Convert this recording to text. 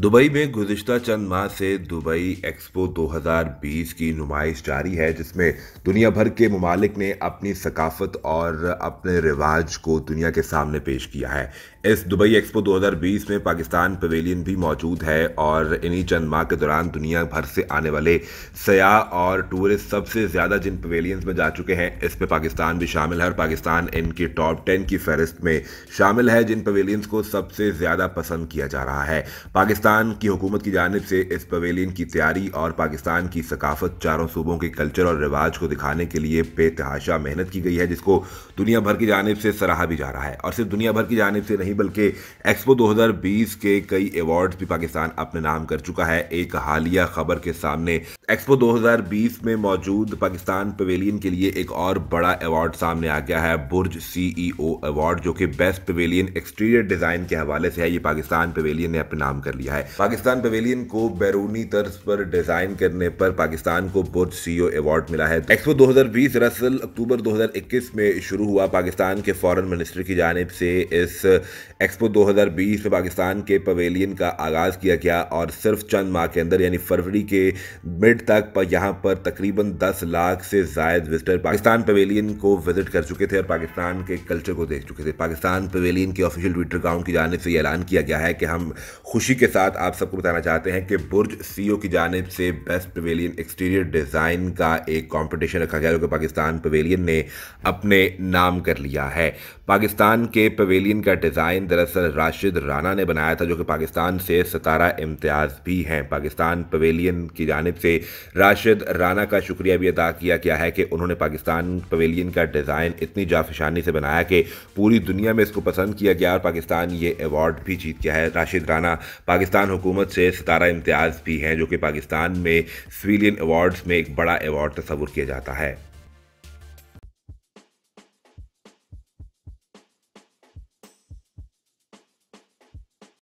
Dubai में गुजशत चंद माह से दुबई एक्सपो 2020 की नुमाइश जारी है जिसमें दुनिया भर के ममालिक ने अपनी सकाफत और अपने रिवाज को दुनिया के सामने पेश किया है इस दुबई एक्सपो 2020 में पाकिस्तान पवेलियन भी मौजूद है और इन्हीं चंद माह के दौरान दुनिया भर से आने वाले सयाह और टूरिस्ट सबसे ज़्यादा जिन पवेलियंस में जा चुके हैं इस पे पाकिस्तान भी शामिल है और पाकिस्तान इनकी टॉप टेन की फहरिस्त में शामिल है जिन पवेलियंस को सबसे ज़्यादा पसंद किया जा रहा है पाकिस्तान की हुकूमत की जानब से इस पवेलियन की तैयारी और पाकिस्तान की सकाफत चारों सूबों के कल्चर और रिवाज को दिखाने के लिए बेतहाशा मेहनत की गई है जिसको दुनिया भर की जानब से सराहा भी जा रहा है और सिर्फ दुनिया भर की जानब से नहीं बल्कि एक्सपो 2020 के कई अवार्ड्स भी पाकिस्तान अपने नाम कर चुका है एक हालिया खबर के सामने एक्सपो 2020 में मौजूद पाकिस्तान पवेलियन के लिए एक और बड़ा अवार्ड सामने आ गया है बुर्ज सीईओ अवार्ड जो कि बेस्ट पवेलियन एक्सटीरियर डिजाइन के हवाले से है ये पाकिस्तान पवेलियन ने अपने नाम कर लिया है पाकिस्तान पवेलियन को बैरूनी तर्ज पर डिजाइन करने पर पाकिस्तान को बुर्ज सीईओ अवार्ड मिला है एक्सपो 2020 दरअसल अक्टूबर 2021 में शुरू हुआ पाकिस्तान के फॉरन मिनिस्टर की जानब से इस एक्सपो 2020 में पाकिस्तान के पवेलियन का आगाज़ किया गया और सिर्फ चंद माह के अंदर यानी फरवरी के मिड तक पर यहाँ पर तकरीबन 10 लाख से जायद विजिटर पाकिस्तान पवेलियन को विजिट कर चुके थे और पाकिस्तान के कल्चर को देख चुके थे पाकिस्तान पवेलियन के ऑफिशियल ट्विटर अकाउंट की जानब से ऐलान किया गया है कि हम खुशी के साथ आप सबको बताना चाहते हैं कि बुर्ज सीओ की जानब से बेस्ट पवेलियन एक्सटीरियर डिज़ाइन का एक कॉम्पिटिशन रखा गया जो कि पाकिस्तान पवेलियन ने अपने नाम कर लिया है पाकिस्तान के पवेलियन का डिज़ाइन आइन दरअसल राशिद राना ने बनाया था जो कि पाकिस्तान से सतारा इम्तियाज़ भी हैं पाकिस्तान पवेलियन की जानब से राशिद राना का शुक्रिया भी अदा किया गया है कि उन्होंने पाकिस्तान पवेलियन का डिज़ाइन इतनी जाफिशानी से बनाया कि पूरी दुनिया में इसको पसंद किया गया और पाकिस्तान ये अवार्ड भी जीत गया है राशिद राना पाकिस्तान हुकूमत से सतारा इम्तियाज़ भी हैं जो कि पाकिस्तान में सिविलियन अवार्ड्स में एक बड़ा अवार्ड तस्वुर किया जाता है